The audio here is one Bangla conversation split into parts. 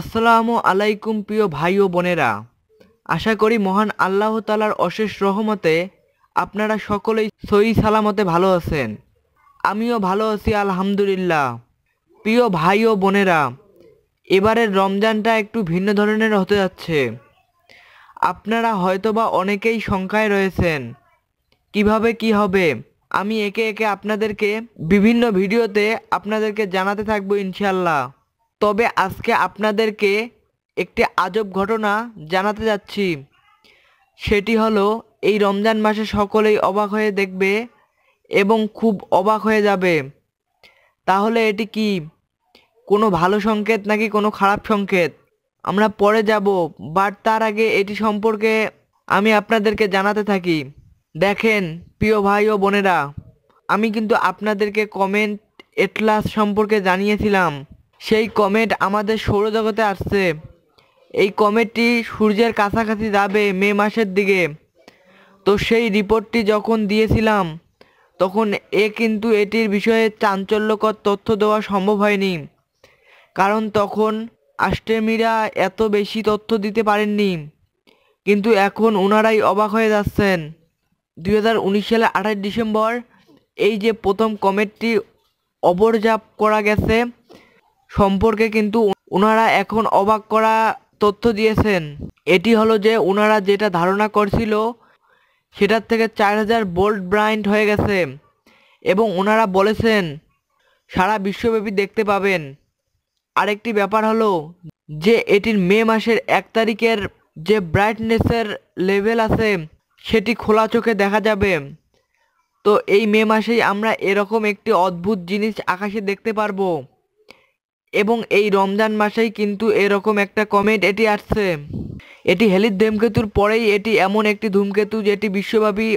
আসসালামু আলাইকুম প্রিয় ভাই ও বোনেরা আশা করি মহান আল্লাহ তালার অশেষ রহমতে আপনারা সকলেই সই সালামতে ভালো আছেন আমিও ভালো আছি আলহামদুলিল্লাহ প্রিয় ভাই ও বোনেরা এবারের রমজানটা একটু ভিন্ন ধরনের হতে যাচ্ছে আপনারা হয়তোবা অনেকেই শঙ্কায় রয়েছেন কিভাবে কি হবে আমি একে একে আপনাদেরকে বিভিন্ন ভিডিওতে আপনাদেরকে জানাতে থাকবো ইনশাল্লাহ তবে আজকে আপনাদেরকে একটি আজব ঘটনা জানাতে যাচ্ছি সেটি হলো এই রমজান মাসে সকলেই অবাক হয়ে দেখবে এবং খুব অবাক হয়ে যাবে তাহলে এটি কি কোনো ভালো সংকেত নাকি কোনো খারাপ সংকেত আমরা পরে যাব বাট তার আগে এটি সম্পর্কে আমি আপনাদেরকে জানাতে থাকি দেখেন প্রিয় ভাই ও বোনেরা আমি কিন্তু আপনাদেরকে কমেন্ট এটলাস সম্পর্কে জানিয়েছিলাম সেই কমেট আমাদের সৌরজগতে আসছে এই কমেটটি সূর্যের কাছাকাছি যাবে মে মাসের দিকে তো সেই রিপোর্টটি যখন দিয়েছিলাম তখন এ কিন্তু এটির বিষয়ে চাঞ্চল্যকর তথ্য দেওয়া সম্ভব হয়নি কারণ তখন আষ্টেমিরা এত বেশি তথ্য দিতে পারেননি কিন্তু এখন ওনারাই অবাক হয়ে যাচ্ছেন দুই সালের আঠাশ ডিসেম্বর এই যে প্রথম কমেটটি অবরজাপ করা গেছে সম্পর্কে কিন্তু ওনারা এখন অবাক করা তথ্য দিয়েছেন এটি হলো যে ওনারা যেটা ধারণা করছিল সেটার থেকে চার হাজার বোল্ট ব্রাইন্ড হয়ে গেছে এবং ওনারা বলেছেন সারা বিশ্বব্যাপী দেখতে পাবেন আরেকটি ব্যাপার হলো যে এটির মে মাসের এক তারিখের যে ব্রাইটনেসের লেভেল আছে সেটি খোলা চোখে দেখা যাবে তো এই মে মাসেই আমরা এরকম একটি অদ্ভুত জিনিস আকাশে দেখতে পারবো এবং এই রমজান মাসেই কিন্তু এরকম একটা কমেট এটি আসছে এটি হেলির ধূমকেতুর পরেই এটি এমন একটি ধূমকেতু যেটি বিশ্বব্যাপী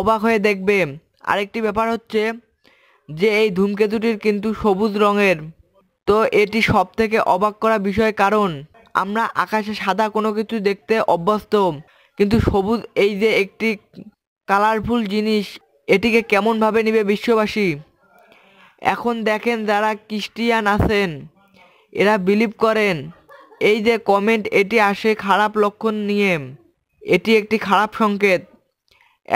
অবাক হয়ে দেখবে আরেকটি ব্যাপার হচ্ছে যে এই ধূমকেতুটির কিন্তু সবুজ রঙের তো এটি সব থেকে অবাক করা বিষয় কারণ আমরা আকাশে সাদা কোনো কিছু দেখতে অভ্যস্ত কিন্তু সবুজ এই যে একটি কালারফুল জিনিস এটিকে কেমনভাবে নিবে বিশ্ববাসী এখন দেখেন যারা খ্রিস্টিয়ান আছেন এরা বিলিভ করেন এই যে কমেন্ট এটি আসে খারাপ লক্ষণ নিয়ে এটি একটি খারাপ সংকেত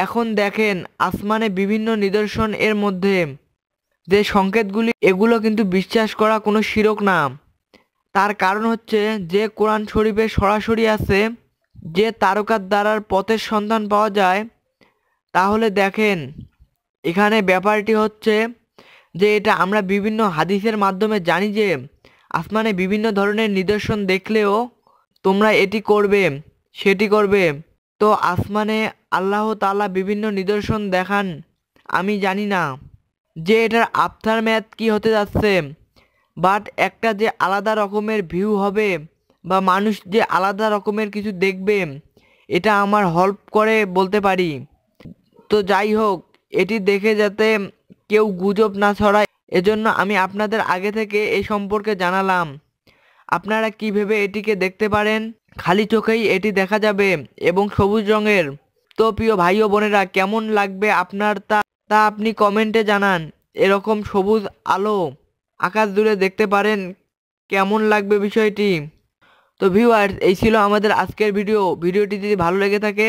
এখন দেখেন আসমানে বিভিন্ন নিদর্শন এর মধ্যে যে সংকেতগুলি এগুলো কিন্তু বিশ্বাস করা কোনো শিরক না তার কারণ হচ্ছে যে কোরআন শরীফে সরাসরি আছে যে তারকার দ্বারার পথের সন্ধান পাওয়া যায় তাহলে দেখেন এখানে ব্যাপারটি হচ্ছে যে এটা আমরা বিভিন্ন হাদিসের মাধ্যমে জানি যে আসমানে বিভিন্ন ধরনের নিদর্শন দেখলেও তোমরা এটি করবে সেটি করবে তো আসমানে আল্লাহ তালা বিভিন্ন নিদর্শন দেখান আমি জানি না যে এটার আফতার ম্যাথ কী হতে যাচ্ছে বাট একটা যে আলাদা রকমের ভিউ হবে বা মানুষ যে আলাদা রকমের কিছু দেখবে এটা আমার হেল্প করে বলতে পারি তো যাই হোক এটি দেখে যাতে কেউ গুজব না ছড়ায় এজন্য আমি আপনাদের আগে থেকে এ সম্পর্কে জানালাম আপনারা কি ভেবে এটিকে দেখতে পারেন খালি চোখেই এটি দেখা যাবে এবং সবুজ রঙের তো প্রিয় ভাই ও বোনেরা কেমন লাগবে আপনার তা তা আপনি কমেন্টে জানান এরকম সবুজ আলো আকাশ দূরে দেখতে পারেন কেমন লাগবে বিষয়টি তো ভিউয়ার্স এই ছিল আমাদের আজকের ভিডিও ভিডিওটি যদি ভালো লেগে থাকে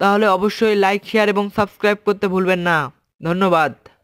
তাহলে অবশ্যই লাইক শেয়ার এবং সাবস্ক্রাইব করতে ভুলবেন না ধন্যবাদ